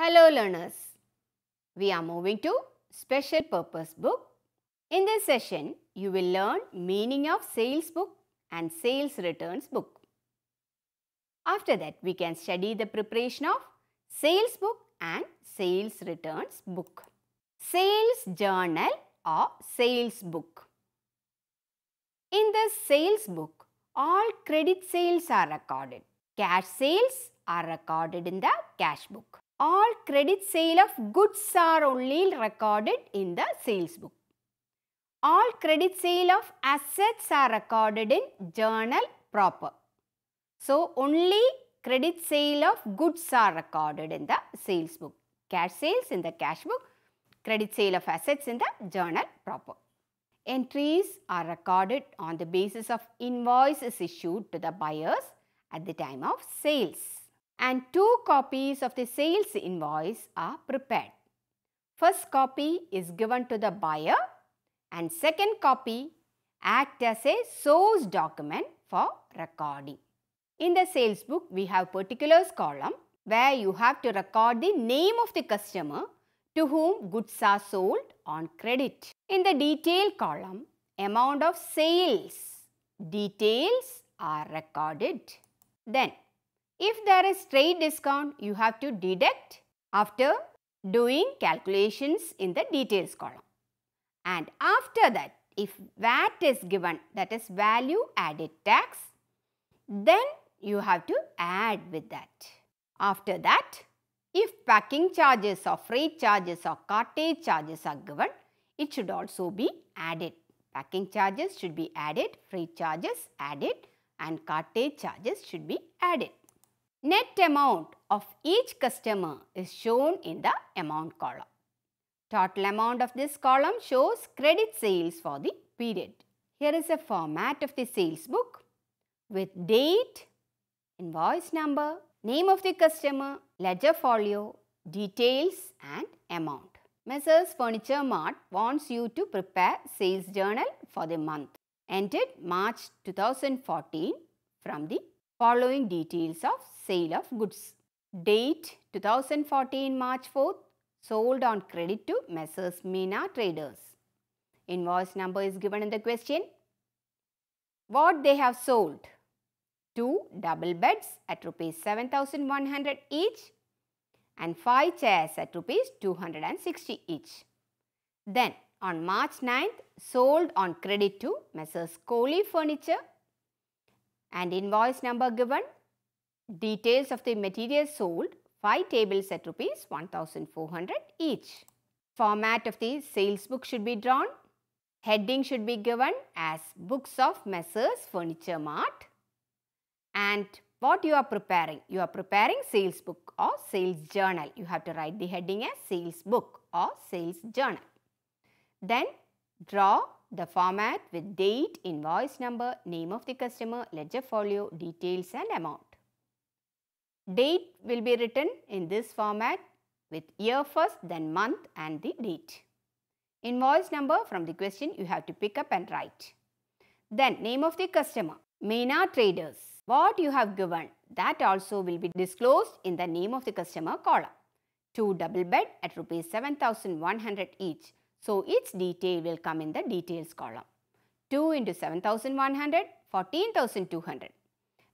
Hello learners, we are moving to special purpose book. In this session, you will learn meaning of sales book and sales returns book. After that, we can study the preparation of sales book and sales returns book. Sales journal or sales book. In the sales book, all credit sales are recorded. Cash sales are recorded in the cash book all credit sale of goods are only recorded in the sales book. All credit sale of assets are recorded in journal proper. So, only credit sale of goods are recorded in the sales book. Cash sales in the cash book, credit sale of assets in the journal proper. Entries are recorded on the basis of invoices issued to the buyers at the time of sales and two copies of the sales invoice are prepared. First copy is given to the buyer and second copy act as a source document for recording. In the sales book, we have particulars column where you have to record the name of the customer to whom goods are sold on credit. In the detail column, amount of sales details are recorded. Then if there is trade discount, you have to deduct after doing calculations in the details column. And after that, if VAT is given, that is value added tax, then you have to add with that. After that, if packing charges or freight charges or cartage charges are given, it should also be added. Packing charges should be added, freight charges added and cartage charges should be added. Net amount of each customer is shown in the amount column. Total amount of this column shows credit sales for the period. Here is a format of the sales book with date, invoice number, name of the customer, ledger folio, details and amount. Messrs. Furniture Mart wants you to prepare sales journal for the month ended March 2014 from the following details of sale of goods. Date 2014 March 4th sold on credit to Messrs. Mina Traders. Invoice number is given in the question. What they have sold? Two double beds at rupees 7100 each and 5 chairs at rupees 260 each. Then on March 9th sold on credit to Messrs. Kohli Furniture and invoice number given, details of the materials sold, 5 tables at rupees 1400 each. Format of the sales book should be drawn. Heading should be given as Books of Messrs Furniture Mart. And what you are preparing? You are preparing sales book or sales journal. You have to write the heading as sales book or sales journal. Then draw the format with date, invoice number, name of the customer, ledger folio, details and amount. Date will be written in this format with year first, then month and the date. Invoice number from the question you have to pick up and write. Then name of the customer, MENA traders. What you have given that also will be disclosed in the name of the customer column. Two double bed at rupees 7100 each so its detail will come in the details column. 2 into 7100, 14200.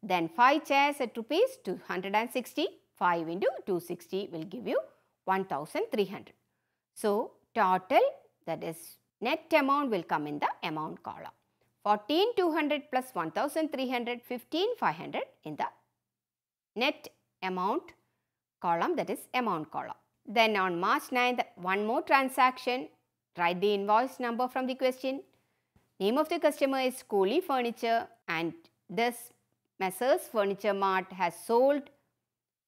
Then 5 chairs at rupees 260, 5 into 260 will give you 1300. So total that is net amount will come in the amount column. Fourteen two hundred plus one 200 plus 1300 in the net amount column that is amount column. Then on March 9th one more transaction Write the invoice number from the question. Name of the customer is Kohli Furniture and this Messrs Furniture Mart has sold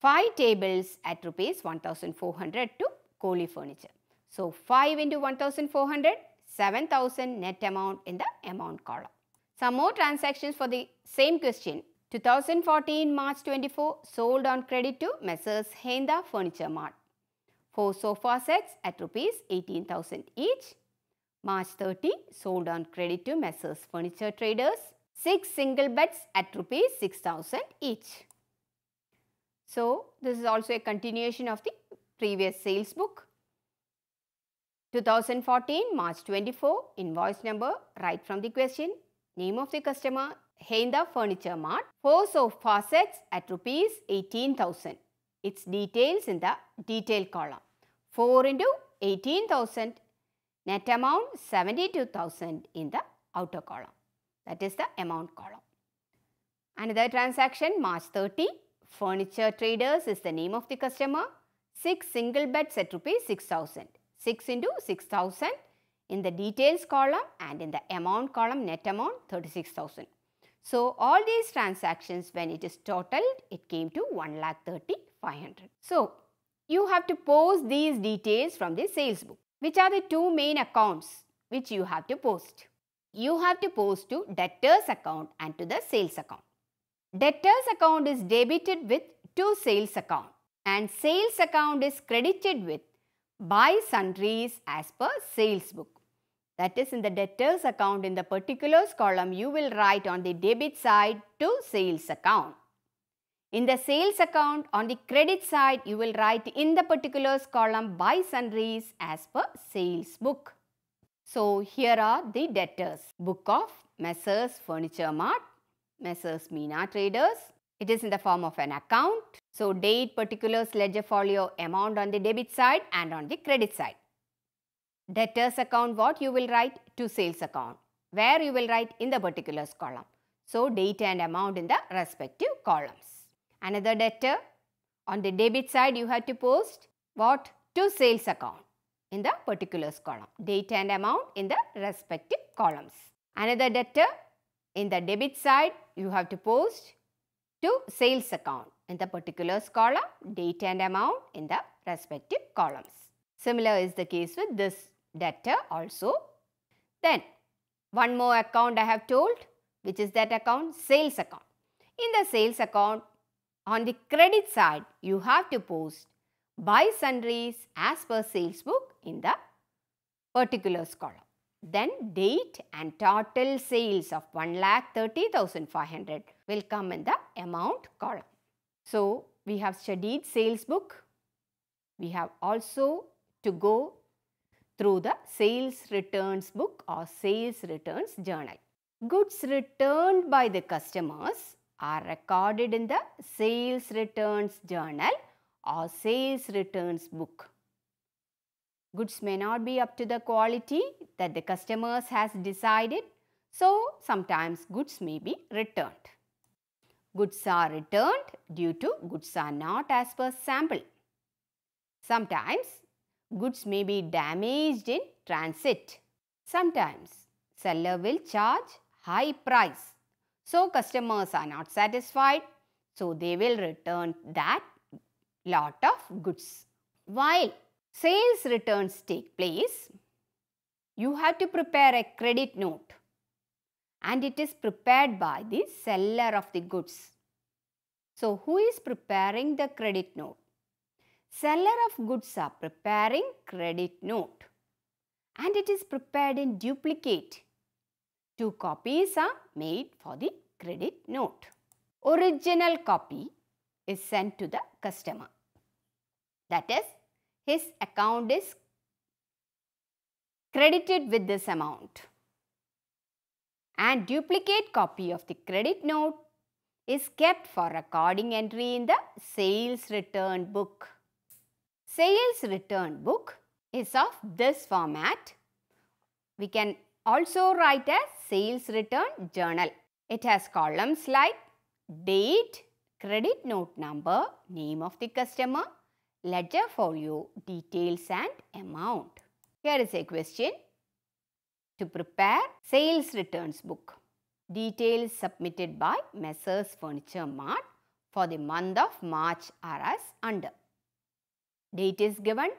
5 tables at rupees 1400 to Kohli Furniture. So 5 into 1400, 7000 net amount in the amount column. Some more transactions for the same question. 2014 March 24 sold on credit to Messrs Henda Furniture Mart. Four sofa sets at rupees 18,000 each. March 30 sold on credit to Messrs Furniture Traders. Six single beds at rupees 6,000 each. So this is also a continuation of the previous sales book. 2014 March 24 invoice number right from the question name of the customer Henda Furniture Mart 4 sofa sets at rupees 18,000 its details in the detail column. 4 into 18,000 net amount 72,000 in the outer column that is the amount column. Another transaction March 30 furniture traders is the name of the customer 6 single beds at rupees 6,000 6 into 6,000 in the details column and in the amount column net amount 36,000. So, all these transactions when it is totaled, it came to 1,35,500. So, you have to post these details from the sales book, which are the two main accounts which you have to post. You have to post to debtor's account and to the sales account. Debtor's account is debited with to sales account and sales account is credited with buy sundries as per sales book. That is in the debtors account in the particulars column you will write on the debit side to sales account. In the sales account on the credit side you will write in the particulars column by sundries as per sales book. So here are the debtors. Book of Messrs Furniture Mart, Messrs Meena Traders. It is in the form of an account. So date, particulars, ledger folio, amount on the debit side and on the credit side debtors account what you will write to sales account where you will write in the particulars column. So date and amount in the respective columns. Another debtor on the debit side you have to post what to sales account in the particulars column. Date and amount in the respective columns. Another debtor in the debit side you have to post to sales account in the particulars column. Date and amount in the respective columns. Similar is the case with this debtor uh, also. Then one more account I have told which is that account sales account. In the sales account on the credit side you have to post buy sundries as per sales book in the particulars column. Then date and total sales of 1,30,500 will come in the amount column. So we have studied sales book. We have also to go through the sales returns book or sales returns journal. Goods returned by the customers are recorded in the sales returns journal or sales returns book. Goods may not be up to the quality that the customers has decided, so sometimes goods may be returned. Goods are returned due to goods are not as per sample. Sometimes goods may be damaged in transit. Sometimes seller will charge high price. So customers are not satisfied. So they will return that lot of goods. While sales returns take place, you have to prepare a credit note and it is prepared by the seller of the goods. So who is preparing the credit note? Seller of goods are preparing credit note and it is prepared in duplicate. Two copies are made for the credit note. Original copy is sent to the customer. That is, his account is credited with this amount. And duplicate copy of the credit note is kept for recording entry in the sales return book. Sales return book is of this format. We can also write a sales return journal. It has columns like date, credit note number, name of the customer, ledger folio, details and amount. Here is a question to prepare sales returns book. Details submitted by Messrs Furniture Mart for the month of March are as under. Date is given.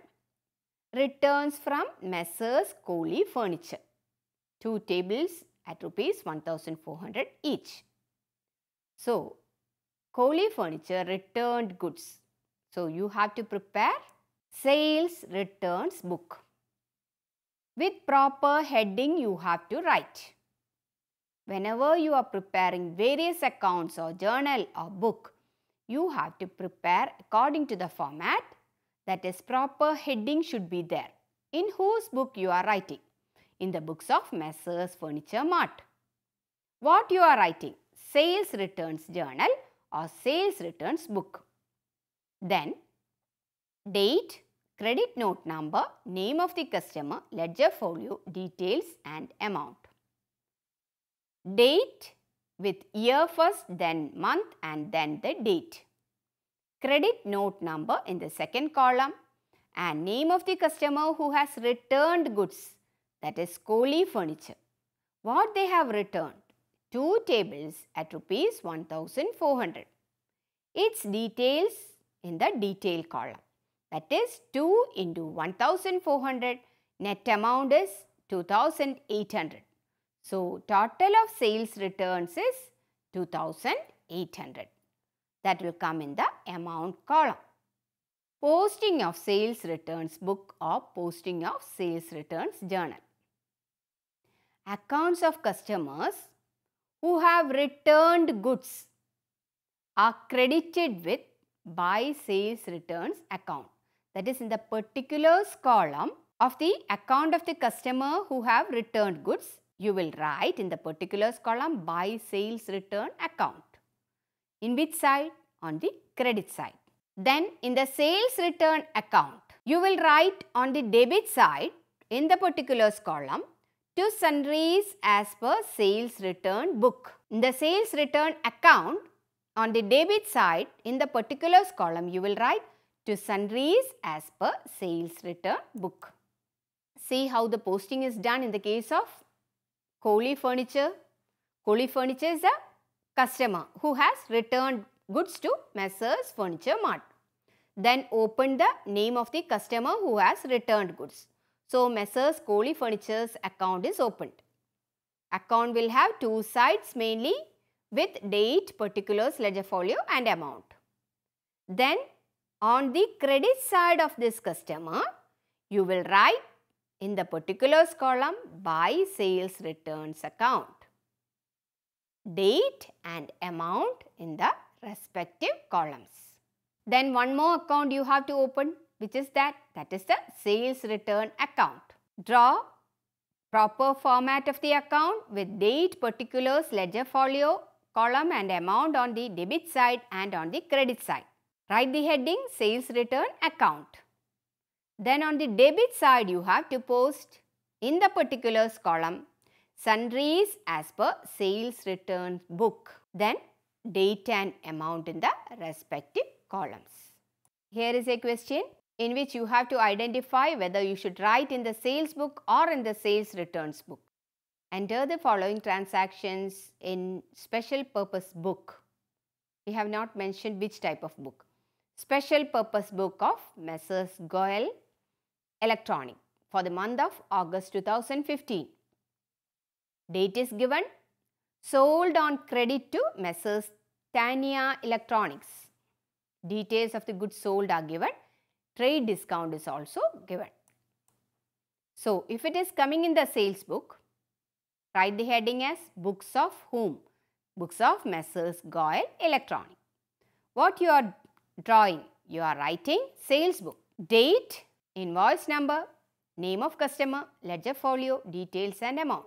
Returns from Messrs. Kohli Furniture. Two tables at rupees 1400 each. So, Kohli Furniture returned goods. So, you have to prepare sales returns book. With proper heading you have to write. Whenever you are preparing various accounts or journal or book, you have to prepare according to the format that is proper heading should be there. In whose book you are writing? In the books of Messrs Furniture Mart. What you are writing? Sales returns journal or sales returns book. Then date, credit note number, name of the customer, ledger folio, details and amount. Date with year first, then month and then the date credit note number in the second column and name of the customer who has returned goods that is Kohli Furniture. What they have returned? Two tables at rupees 1400. Its details in the detail column that is 2 into 1400 net amount is 2800. So total of sales returns is 2800 that will come in the amount column. Posting of sales returns book or posting of sales returns journal. Accounts of customers who have returned goods are credited with by sales returns account. That is in the particulars column of the account of the customer who have returned goods, you will write in the particulars column by sales return account. In which side? On the credit side. Then in the sales return account, you will write on the debit side in the particulars column to sundries as per sales return book. In the sales return account, on the debit side in the particulars column, you will write to sundries as per sales return book. See how the posting is done in the case of Kohli Furniture. Kohli Furniture is a customer who has returned goods to Messrs Furniture Mart. Then open the name of the customer who has returned goods. So Messrs Kohli Furniture's account is opened. Account will have two sides mainly with date, particulars, ledger folio and amount. Then on the credit side of this customer, you will write in the particulars column by sales returns account date and amount in the respective columns. Then one more account you have to open which is that that is the sales return account. Draw proper format of the account with date, particulars, ledger folio, column and amount on the debit side and on the credit side. Write the heading sales return account. Then on the debit side you have to post in the particulars column sundries as per sales return book. Then date and amount in the respective columns. Here is a question in which you have to identify whether you should write in the sales book or in the sales returns book. Enter the following transactions in special purpose book. We have not mentioned which type of book. Special purpose book of Messrs. Goel Electronic for the month of August 2015. Date is given. Sold on credit to Messrs. Tania Electronics. Details of the goods sold are given. Trade discount is also given. So, if it is coming in the sales book, write the heading as books of whom? Books of Messrs. Goyle Electronic. What you are drawing? You are writing sales book. Date, invoice number, name of customer, ledger folio, details and amount.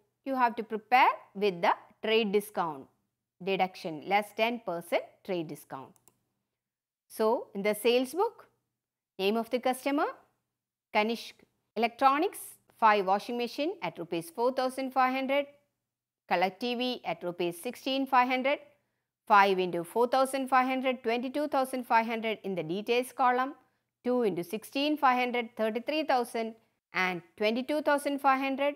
you have to prepare with the trade discount deduction less 10% trade discount. So, in the sales book, name of the customer Kanishk Electronics 5 washing machine at rupees 4500, color TV at rupees 16500, 5 into 4500, 22500 in the details column, 2 into 16500, 33000 and 22500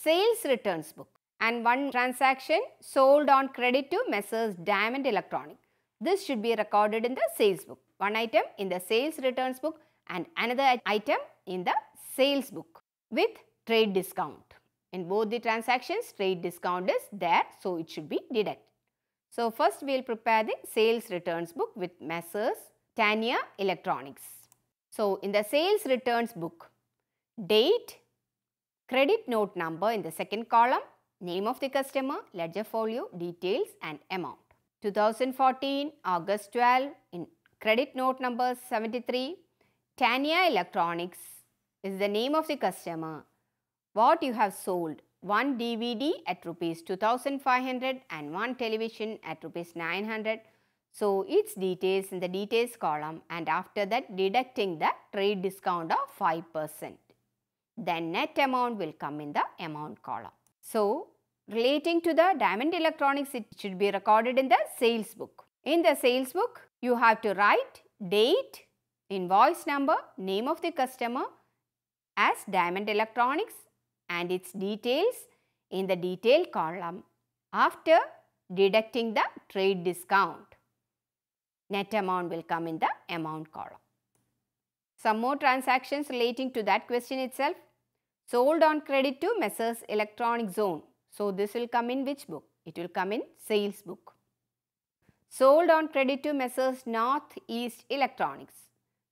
sales returns book and one transaction sold on credit to Messrs Diamond Electronic. This should be recorded in the sales book. One item in the sales returns book and another item in the sales book with trade discount. In both the transactions trade discount is there so it should be deducted. So first we will prepare the sales returns book with Messrs Tania Electronics. So in the sales returns book date Credit note number in the second column, name of the customer, ledger folio, details and amount. 2014 August 12 in credit note number 73, Tania Electronics is the name of the customer. What you have sold? One DVD at rupees 2500 and one television at rupees 900. So, its details in the details column and after that deducting the trade discount of 5% then net amount will come in the amount column. So, relating to the diamond electronics it should be recorded in the sales book. In the sales book you have to write date, invoice number, name of the customer as diamond electronics and its details in the detail column after deducting the trade discount. Net amount will come in the amount column. Some more transactions relating to that question itself sold on credit to Messrs. Electronic Zone. So, this will come in which book? It will come in sales book. Sold on credit to Messrs. North East Electronics.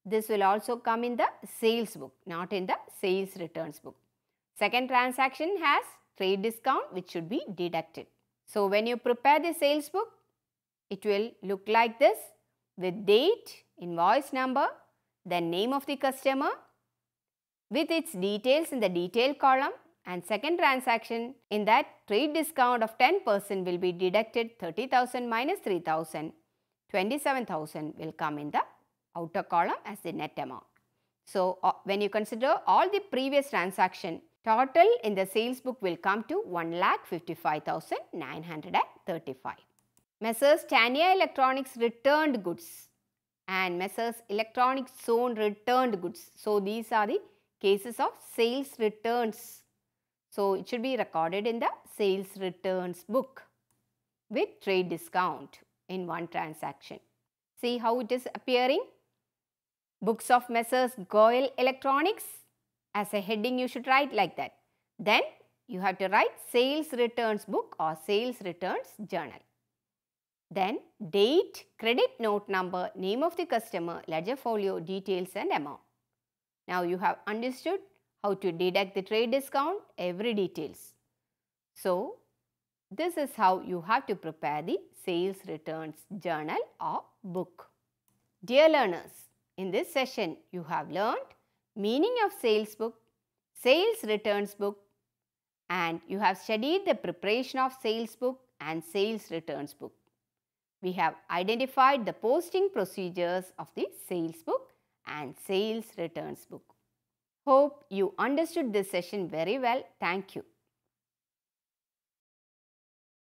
This will also come in the sales book, not in the sales returns book. Second transaction has trade discount which should be deducted. So, when you prepare the sales book, it will look like this with date, invoice number, the name of the customer, with its details in the detail column and second transaction in that trade discount of 10% will be deducted 30,000 minus 3,000, 27,000 will come in the outer column as the net amount. So, uh, when you consider all the previous transaction, total in the sales book will come to 1,55,935. Messrs. Tania Electronics returned goods and Messrs. Electronics Zone returned goods. So, these are the cases of sales returns. So, it should be recorded in the sales returns book with trade discount in one transaction. See how it is appearing? Books of Messrs. Goyal Electronics as a heading you should write like that. Then you have to write sales returns book or sales returns journal. Then date, credit note number, name of the customer, ledger folio, details and amount. Now you have understood how to deduct the trade discount, every details. So, this is how you have to prepare the sales returns journal or book. Dear learners, in this session you have learned meaning of sales book, sales returns book and you have studied the preparation of sales book and sales returns book. We have identified the posting procedures of the sales book and sales returns book. Hope you understood this session very well. Thank you.